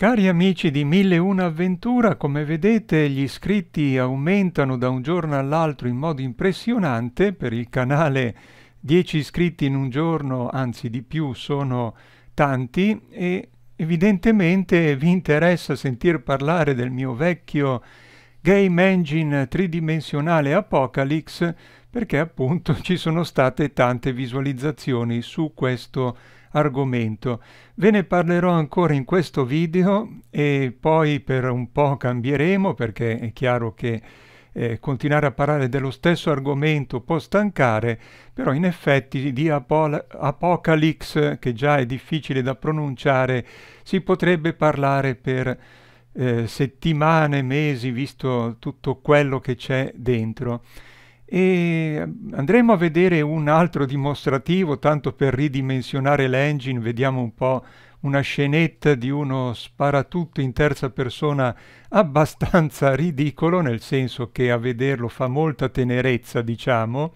Cari amici di 1001 Avventura, come vedete gli iscritti aumentano da un giorno all'altro in modo impressionante, per il canale 10 iscritti in un giorno, anzi di più, sono tanti e evidentemente vi interessa sentir parlare del mio vecchio game engine tridimensionale Apocalypse perché appunto ci sono state tante visualizzazioni su questo argomento. Ve ne parlerò ancora in questo video e poi per un po' cambieremo perché è chiaro che eh, continuare a parlare dello stesso argomento può stancare, però in effetti di Apol Apocalypse, che già è difficile da pronunciare, si potrebbe parlare per eh, settimane, mesi, visto tutto quello che c'è dentro e andremo a vedere un altro dimostrativo tanto per ridimensionare l'engine vediamo un po' una scenetta di uno sparatutto in terza persona abbastanza ridicolo nel senso che a vederlo fa molta tenerezza diciamo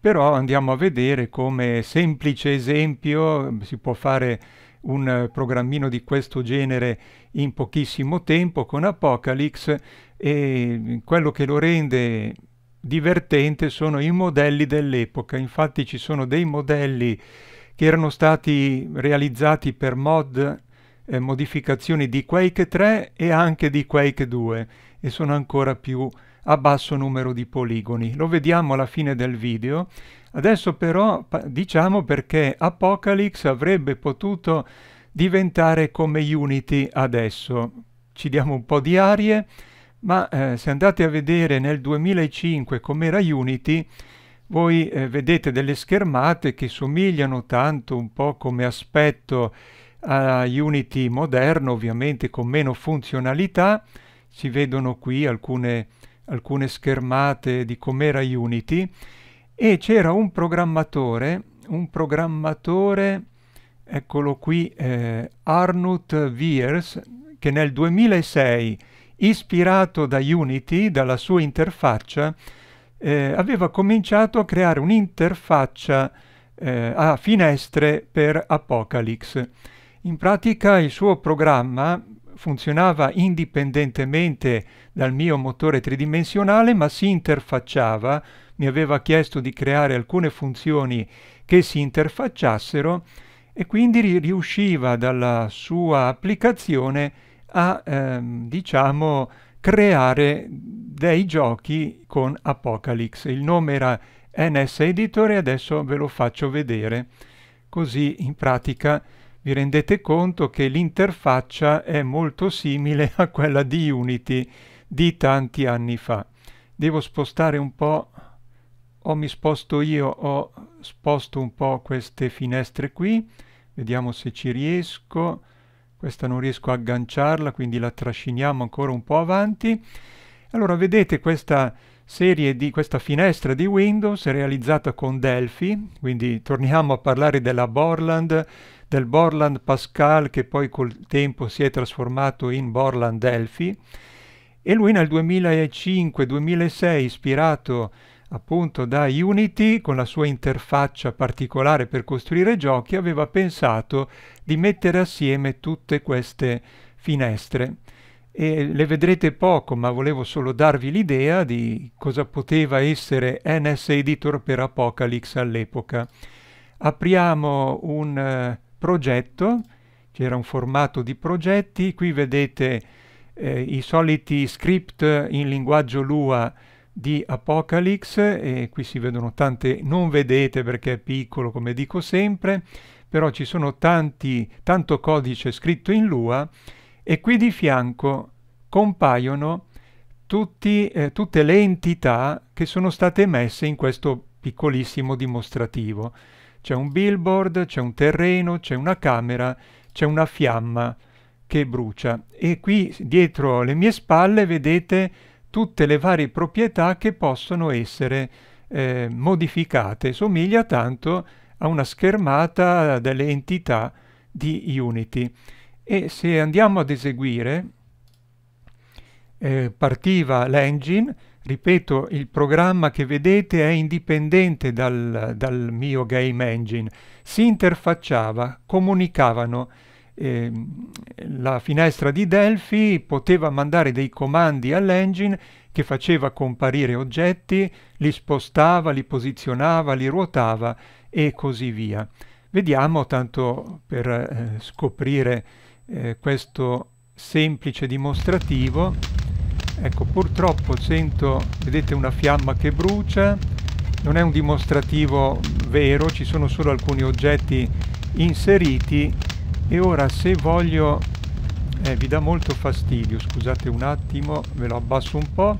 però andiamo a vedere come semplice esempio si può fare un programmino di questo genere in pochissimo tempo con Apocalypse e quello che lo rende divertente sono i modelli dell'epoca. Infatti ci sono dei modelli che erano stati realizzati per mod eh, modificazioni di Quake 3 e anche di Quake 2 e sono ancora più a basso numero di poligoni. Lo vediamo alla fine del video. Adesso però diciamo perché Apocalypse avrebbe potuto diventare come Unity adesso. Ci diamo un po' di arie ma eh, se andate a vedere nel 2005 com'era Unity, voi eh, vedete delle schermate che somigliano tanto un po' come aspetto a Unity moderno, ovviamente con meno funzionalità. Si vedono qui alcune, alcune schermate di com'era Unity e c'era un programmatore, un programmatore, eccolo qui, eh, Arnut Viers, che nel 2006 ispirato da Unity, dalla sua interfaccia, eh, aveva cominciato a creare un'interfaccia eh, a finestre per Apocalypse. In pratica il suo programma funzionava indipendentemente dal mio motore tridimensionale, ma si interfacciava, mi aveva chiesto di creare alcune funzioni che si interfacciassero e quindi riusciva dalla sua applicazione a, ehm, diciamo, creare dei giochi con Apocalypse. Il nome era NS Editor e adesso ve lo faccio vedere, così in pratica vi rendete conto che l'interfaccia è molto simile a quella di Unity di tanti anni fa. Devo spostare un po', o mi sposto io o sposto un po' queste finestre qui, vediamo se ci riesco questa non riesco a agganciarla quindi la trasciniamo ancora un po' avanti allora vedete questa serie di questa finestra di Windows realizzata con Delphi quindi torniamo a parlare della Borland del Borland Pascal che poi col tempo si è trasformato in Borland Delphi e lui nel 2005-2006 ispirato appunto da Unity con la sua interfaccia particolare per costruire giochi aveva pensato di mettere assieme tutte queste finestre e le vedrete poco ma volevo solo darvi l'idea di cosa poteva essere NS Editor per Apocalypse all'epoca. Apriamo un eh, progetto, c'era un formato di progetti, qui vedete eh, i soliti script in linguaggio Lua di Apocalypse e qui si vedono tante, non vedete perché è piccolo come dico sempre, però ci sono tanti, tanto codice scritto in Lua e qui di fianco compaiono tutti, eh, tutte le entità che sono state messe in questo piccolissimo dimostrativo. C'è un billboard, c'è un terreno, c'è una camera, c'è una fiamma che brucia e qui dietro le mie spalle vedete tutte le varie proprietà che possono essere eh, modificate. Somiglia tanto a una schermata delle entità di Unity. E se andiamo ad eseguire, eh, partiva l'engine, ripeto, il programma che vedete è indipendente dal, dal mio game engine, si interfacciava, comunicavano, eh, la finestra di Delphi poteva mandare dei comandi all'engine che faceva comparire oggetti, li spostava, li posizionava, li ruotava e così via. Vediamo, tanto per eh, scoprire eh, questo semplice dimostrativo, ecco purtroppo sento, vedete una fiamma che brucia, non è un dimostrativo vero, ci sono solo alcuni oggetti inseriti e ora se voglio eh, vi dà molto fastidio scusate un attimo ve lo abbasso un po'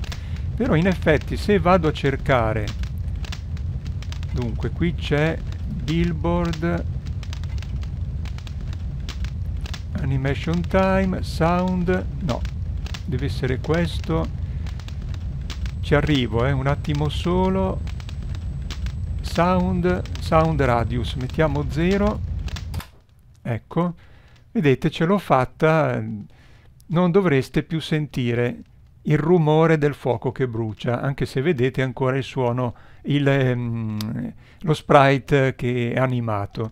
però in effetti se vado a cercare dunque qui c'è billboard animation time sound no deve essere questo ci arrivo eh, un attimo solo sound sound radius mettiamo 0 Ecco, vedete ce l'ho fatta, non dovreste più sentire il rumore del fuoco che brucia, anche se vedete ancora il suono, il, ehm, lo sprite che è animato.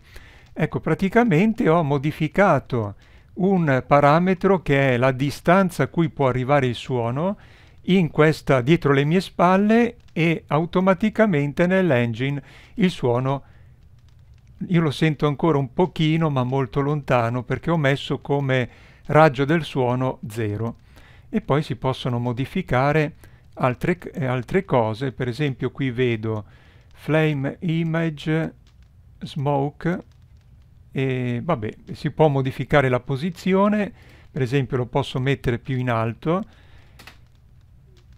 Ecco, praticamente ho modificato un parametro che è la distanza a cui può arrivare il suono in questa dietro le mie spalle e automaticamente nell'engine il suono io lo sento ancora un pochino ma molto lontano perché ho messo come raggio del suono 0 e poi si possono modificare altre, eh, altre cose per esempio qui vedo flame image smoke e vabbè si può modificare la posizione per esempio lo posso mettere più in alto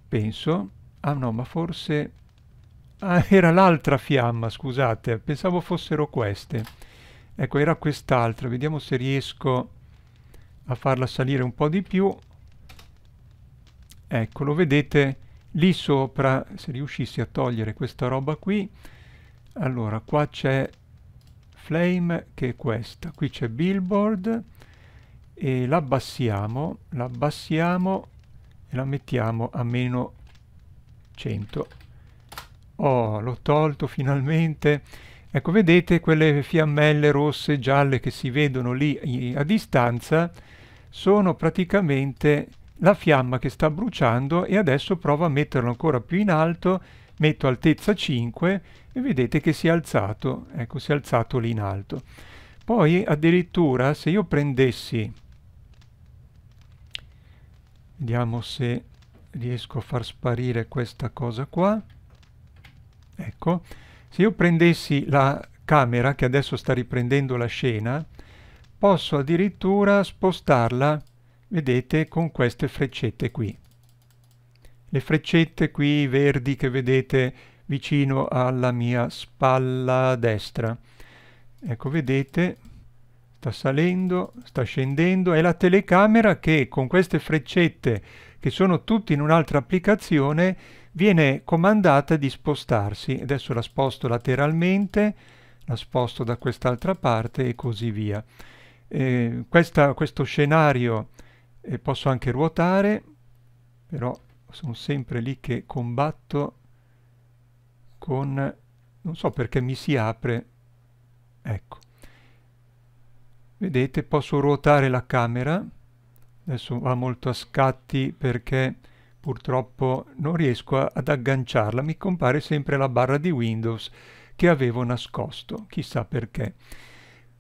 penso ah no ma forse Ah, era l'altra fiamma, scusate, pensavo fossero queste. Ecco, era quest'altra, vediamo se riesco a farla salire un po' di più. Ecco, lo vedete lì sopra, se riuscissi a togliere questa roba qui, allora qua c'è Flame che è questa, qui c'è Billboard e l'abbassiamo, l'abbassiamo e la mettiamo a meno 100 Oh, l'ho tolto finalmente. Ecco, vedete quelle fiammelle rosse e gialle che si vedono lì a distanza sono praticamente la fiamma che sta bruciando e adesso provo a metterlo ancora più in alto, metto altezza 5 e vedete che si è alzato, ecco si è alzato lì in alto. Poi addirittura se io prendessi, vediamo se riesco a far sparire questa cosa qua, ecco, se io prendessi la camera che adesso sta riprendendo la scena, posso addirittura spostarla, vedete, con queste freccette qui. Le freccette qui verdi che vedete vicino alla mia spalla destra. Ecco, vedete, sta salendo, sta scendendo, è la telecamera che con queste freccette, che sono tutte in un'altra applicazione, viene comandata di spostarsi. Adesso la sposto lateralmente, la sposto da quest'altra parte e così via. Eh, questa, questo scenario eh, posso anche ruotare, però sono sempre lì che combatto con... non so perché mi si apre, ecco. Vedete, posso ruotare la camera, adesso va molto a scatti perché Purtroppo non riesco ad agganciarla, mi compare sempre la barra di Windows che avevo nascosto, chissà perché.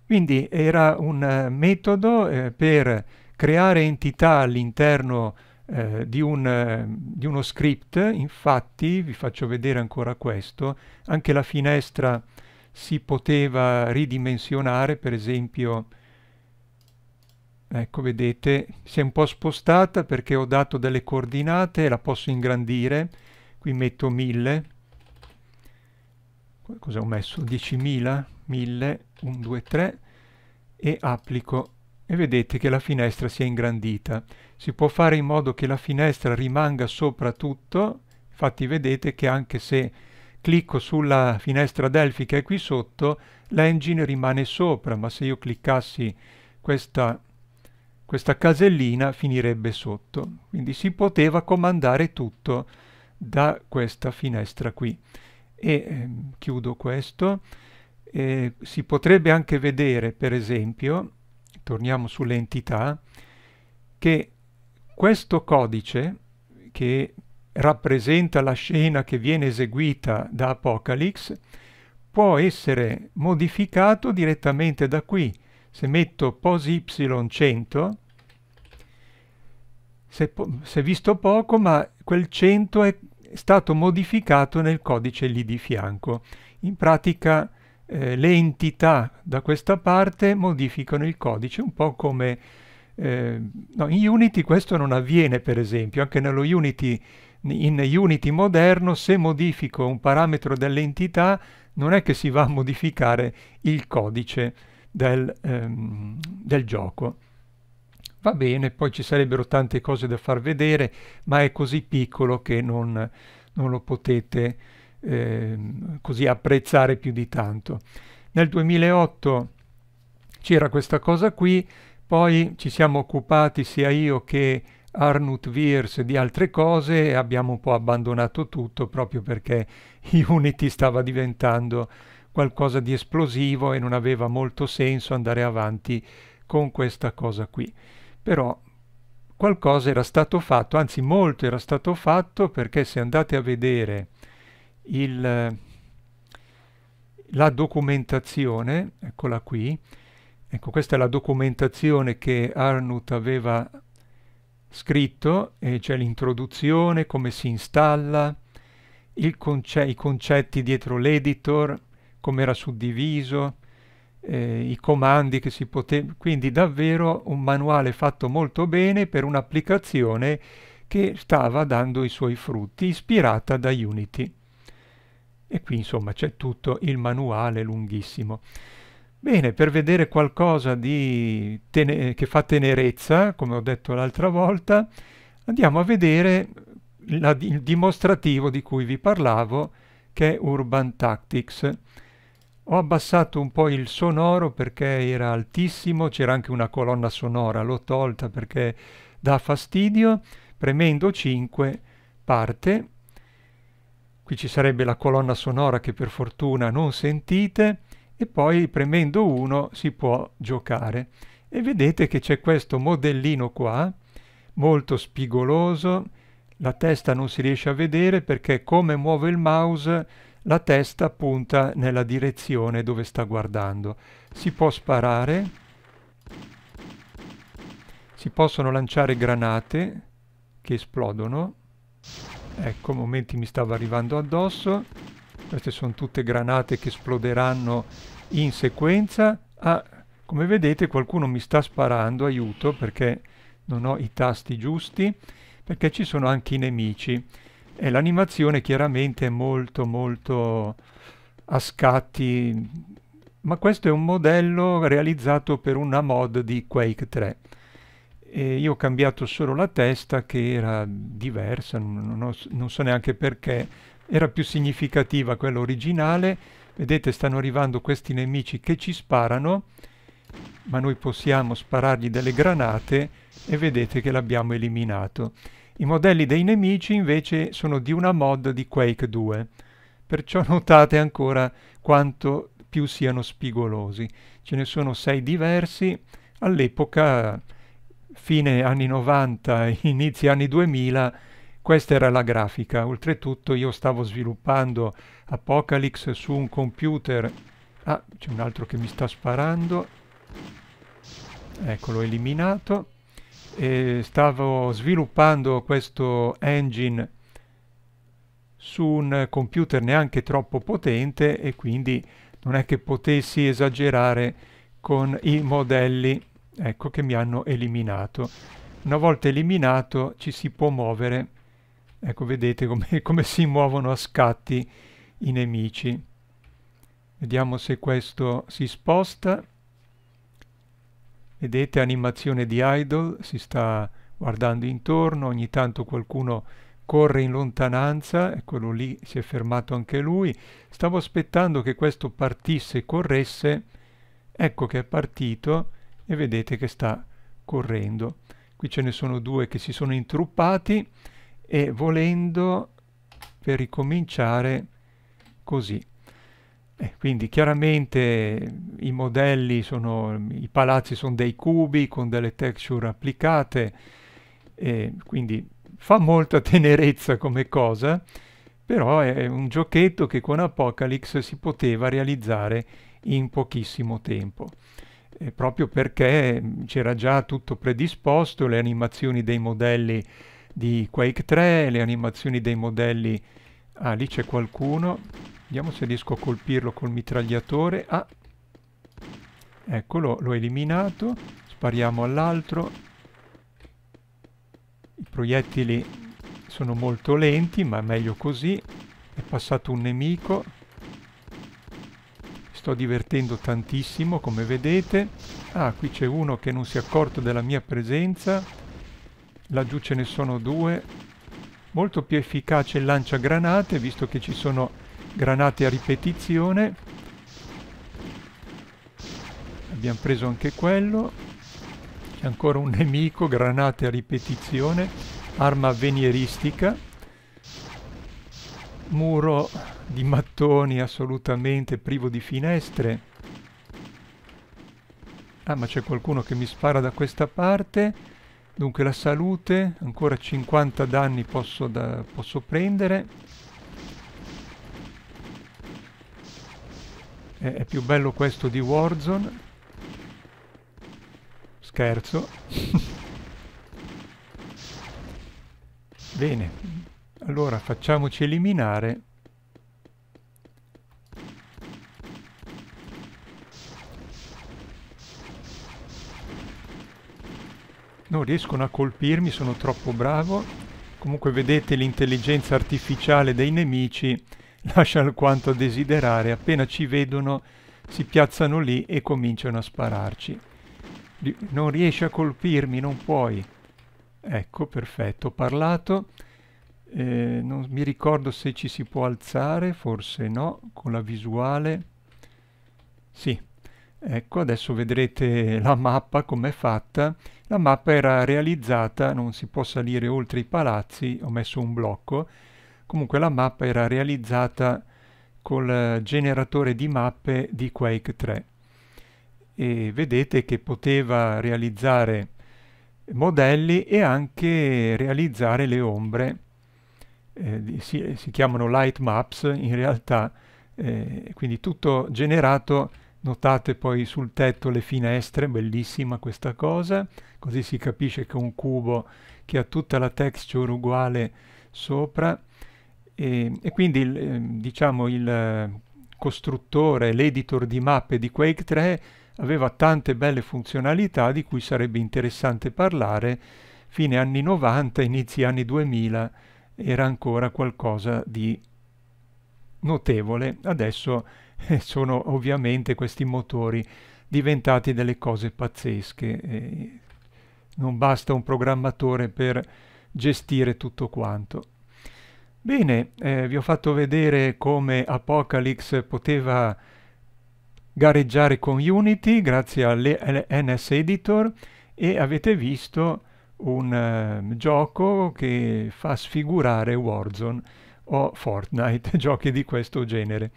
Quindi era un eh, metodo eh, per creare entità all'interno eh, di, un, eh, di uno script, infatti vi faccio vedere ancora questo, anche la finestra si poteva ridimensionare, per esempio ecco vedete si è un po' spostata perché ho dato delle coordinate la posso ingrandire qui metto 1000 cosa ho messo 10.000 1000 1 2 3 e applico e vedete che la finestra si è ingrandita si può fare in modo che la finestra rimanga sopra tutto infatti vedete che anche se clicco sulla finestra Delphi che è qui sotto l'engine rimane sopra ma se io cliccassi questa questa casellina finirebbe sotto. Quindi si poteva comandare tutto da questa finestra qui. E ehm, chiudo questo. Eh, si potrebbe anche vedere, per esempio, torniamo sulle entità, che questo codice che rappresenta la scena che viene eseguita da Apocalypse può essere modificato direttamente da qui se metto pos y 100 si è, visto poco ma quel 100 è stato modificato nel codice lì di fianco in pratica eh, le entità da questa parte modificano il codice un po' come eh, no, in Unity questo non avviene per esempio anche nello Unity in Unity moderno se modifico un parametro dell'entità non è che si va a modificare il codice del, ehm, del gioco. Va bene, poi ci sarebbero tante cose da far vedere, ma è così piccolo che non, non lo potete eh, così apprezzare più di tanto. Nel 2008 c'era questa cosa qui, poi ci siamo occupati sia io che Arnut Viers di altre cose e abbiamo un po' abbandonato tutto proprio perché Unity stava diventando qualcosa di esplosivo e non aveva molto senso andare avanti con questa cosa qui. Però qualcosa era stato fatto, anzi molto era stato fatto perché se andate a vedere il, la documentazione, eccola qui, ecco questa è la documentazione che Arnut aveva scritto, e c'è l'introduzione, come si installa, conce i concetti dietro l'editor, come era suddiviso, eh, i comandi che si potevano... Quindi davvero un manuale fatto molto bene per un'applicazione che stava dando i suoi frutti, ispirata da Unity. E qui insomma c'è tutto il manuale lunghissimo. Bene, per vedere qualcosa che fa tenerezza, come ho detto l'altra volta, andiamo a vedere la, il dimostrativo di cui vi parlavo, che è Urban Tactics. Ho abbassato un po' il sonoro perché era altissimo, c'era anche una colonna sonora, l'ho tolta perché dà fastidio. Premendo 5 parte. Qui ci sarebbe la colonna sonora che per fortuna non sentite e poi premendo 1 si può giocare. E vedete che c'è questo modellino qua, molto spigoloso, la testa non si riesce a vedere perché come muovo il mouse la testa punta nella direzione dove sta guardando. Si può sparare, si possono lanciare granate che esplodono. Ecco, momenti mi stava arrivando addosso. Queste sono tutte granate che esploderanno in sequenza. Ah, come vedete qualcuno mi sta sparando, aiuto, perché non ho i tasti giusti, perché ci sono anche i nemici e l'animazione chiaramente è molto molto a scatti, ma questo è un modello realizzato per una mod di Quake 3. E io ho cambiato solo la testa che era diversa, non, ho, non so neanche perché, era più significativa quella originale. Vedete stanno arrivando questi nemici che ci sparano, ma noi possiamo sparargli delle granate e vedete che l'abbiamo eliminato. I modelli dei nemici invece sono di una mod di Quake 2, perciò notate ancora quanto più siano spigolosi. Ce ne sono sei diversi, all'epoca, fine anni 90, inizi anni 2000, questa era la grafica. Oltretutto io stavo sviluppando Apocalypse su un computer... Ah, c'è un altro che mi sta sparando. Eccolo, eliminato eh, stavo sviluppando questo engine su un computer neanche troppo potente e quindi non è che potessi esagerare con i modelli ecco che mi hanno eliminato una volta eliminato ci si può muovere ecco vedete come, come si muovono a scatti i nemici vediamo se questo si sposta Vedete animazione di idol, si sta guardando intorno, ogni tanto qualcuno corre in lontananza, eccolo lì, si è fermato anche lui. Stavo aspettando che questo partisse e corresse, ecco che è partito e vedete che sta correndo. Qui ce ne sono due che si sono intruppati e volendo per ricominciare così. Eh, quindi chiaramente i modelli sono, i palazzi sono dei cubi con delle texture applicate, eh, quindi fa molta tenerezza come cosa, però è un giochetto che con Apocalypse si poteva realizzare in pochissimo tempo, eh, proprio perché mm, c'era già tutto predisposto, le animazioni dei modelli di Quake 3, le animazioni dei modelli... Ah, lì c'è qualcuno Vediamo se riesco a colpirlo col mitragliatore. Ah, eccolo, l'ho eliminato. Spariamo all'altro. I proiettili sono molto lenti, ma è meglio così. È passato un nemico. Sto divertendo tantissimo, come vedete. Ah, qui c'è uno che non si è accorto della mia presenza. Laggiù ce ne sono due. Molto più efficace il lanciagranate, visto che ci sono granate a ripetizione abbiamo preso anche quello c'è ancora un nemico granate a ripetizione arma venieristica muro di mattoni assolutamente privo di finestre ah ma c'è qualcuno che mi spara da questa parte dunque la salute ancora 50 danni posso, da, posso prendere eh, è più bello questo di Warzone scherzo bene allora facciamoci eliminare non riescono a colpirmi sono troppo bravo comunque vedete l'intelligenza artificiale dei nemici lascia alquanto a desiderare, appena ci vedono si piazzano lì e cominciano a spararci. Non riesci a colpirmi, non puoi. Ecco, perfetto, ho parlato. Eh, non mi ricordo se ci si può alzare, forse no, con la visuale. Sì, ecco, adesso vedrete la mappa com'è fatta. La mappa era realizzata, non si può salire oltre i palazzi, ho messo un blocco, Comunque la mappa era realizzata col eh, generatore di mappe di Quake 3 e vedete che poteva realizzare modelli e anche realizzare le ombre. Eh, si, si, chiamano light maps in realtà, eh, quindi tutto generato. Notate poi sul tetto le finestre, bellissima questa cosa, così si capisce che è un cubo che ha tutta la texture uguale sopra e, e quindi il, ehm, diciamo il eh, costruttore, l'editor di mappe di Quake 3 aveva tante belle funzionalità di cui sarebbe interessante parlare. Fine anni 90, inizi anni 2000 era ancora qualcosa di notevole. Adesso eh, sono ovviamente questi motori diventati delle cose pazzesche. Eh, non basta un programmatore per gestire tutto quanto. Bene, eh, vi ho fatto vedere come Apocalypse poteva gareggiare con Unity grazie all'NS Editor e avete visto un uh, gioco che fa sfigurare Warzone o Fortnite, giochi di questo genere.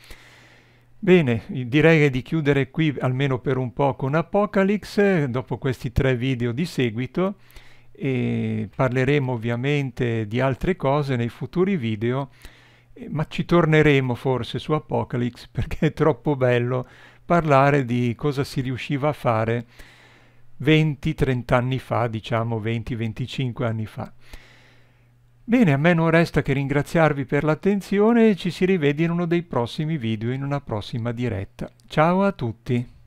Bene, direi di chiudere qui almeno per un po' con Apocalypse, dopo questi tre video di seguito e parleremo ovviamente di altre cose nei futuri video, eh, ma ci torneremo forse su Apocalypse perché è troppo bello parlare di cosa si riusciva a fare 20-30 anni fa, diciamo 20-25 anni fa. Bene, a me non resta che ringraziarvi per l'attenzione e ci si rivede in uno dei prossimi video, in una prossima diretta. Ciao a tutti!